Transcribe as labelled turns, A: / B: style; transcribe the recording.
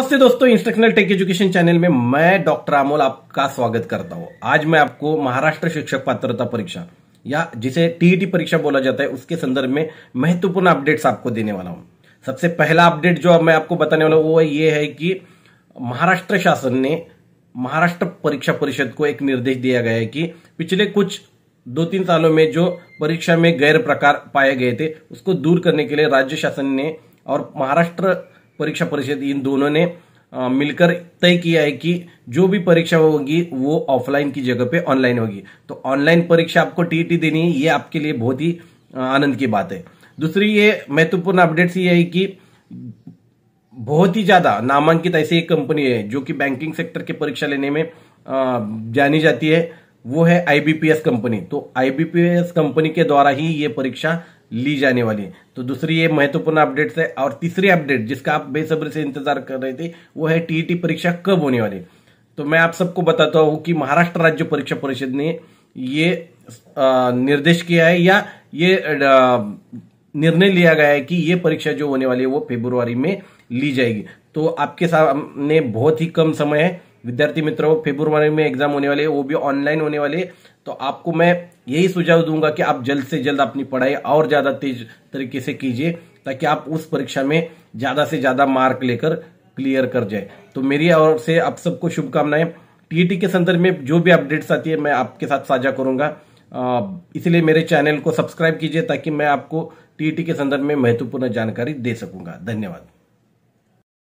A: नमस्ते दोस्तों instructional take education channel में मैं डॉक्टर अमोल आपका स्वागत करता हूं आज मैं आपको महाराष्ट्र शिक्षक पात्रता परीक्षा या जिसे टीईटी परीक्षा बोला जाता है उसके संदर्भ में महत्वपूर्ण अपडेट्स आपको देने वाला हूं सबसे पहला अपडेट जो मैं आपको बताने वाला हूं वो ये है कि महाराष्ट्र शासन ने महाराष्ट्र परीक्षा परिषद को एक निर्देश दिया गया है कि पिछले कुछ दो तीन सालों में जो परीक्षा में गैर प्रकार पाए गए थे उसको दूर करने के लिए राज्य शासन ने और महाराष्ट्र परीक्षा परिषद इन दोनों ने मिलकर तय किया है कि जो भी परीक्षा होगी वो ऑफलाइन की जगह पे ऑनलाइन होगी तो ऑनलाइन परीक्षा आपको टीटी देनी है ये आपके लिए बहुत ही आनंद की बात है दूसरी ये महत्वपूर्ण अपडेट ये है कि बहुत ही ज्यादा नामांकित ऐसी एक कंपनी है जो कि बैंकिंग सेक्टर की परीक्षा लेने में जानी जाती है वो है आईबीपीएस कंपनी तो आईबीपीएस कंपनी के द्वारा ही ये परीक्षा ली जाने वाली है तो दूसरी ये महत्वपूर्ण अपडेट है और तीसरी अपडेट जिसका आप बेसब्री से इंतजार कर रहे थे वो है टीईटी e परीक्षा कब होने वाली तो मैं आप सबको बताता हूं कि महाराष्ट्र राज्य परीक्षा परिषद ने ये निर्देश किया है या ये निर्णय लिया गया है कि ये परीक्षा जो होने वाली है वो फेब्रुआरी में ली जाएगी तो आपके सामने बहुत ही कम समय है विद्यार्थी मित्रों फेब्रुवरी में एग्जाम होने वाले वो भी ऑनलाइन होने वाले तो आपको मैं यही सुझाव दूंगा कि आप जल्द से जल्द अपनी पढ़ाई और ज्यादा तेज तरीके से कीजिए ताकि आप उस परीक्षा में ज्यादा से ज्यादा मार्क लेकर क्लियर कर जाए तो मेरी ओर से आप सबको शुभकामनाएं टीईटी e के संदर्भ में जो भी अपडेट्स आती है मैं आपके साथ साझा करूंगा इसलिए मेरे चैनल को सब्सक्राइब कीजिए ताकि मैं आपको टीईटी e के संदर्भ में महत्वपूर्ण जानकारी दे सकूंगा धन्यवाद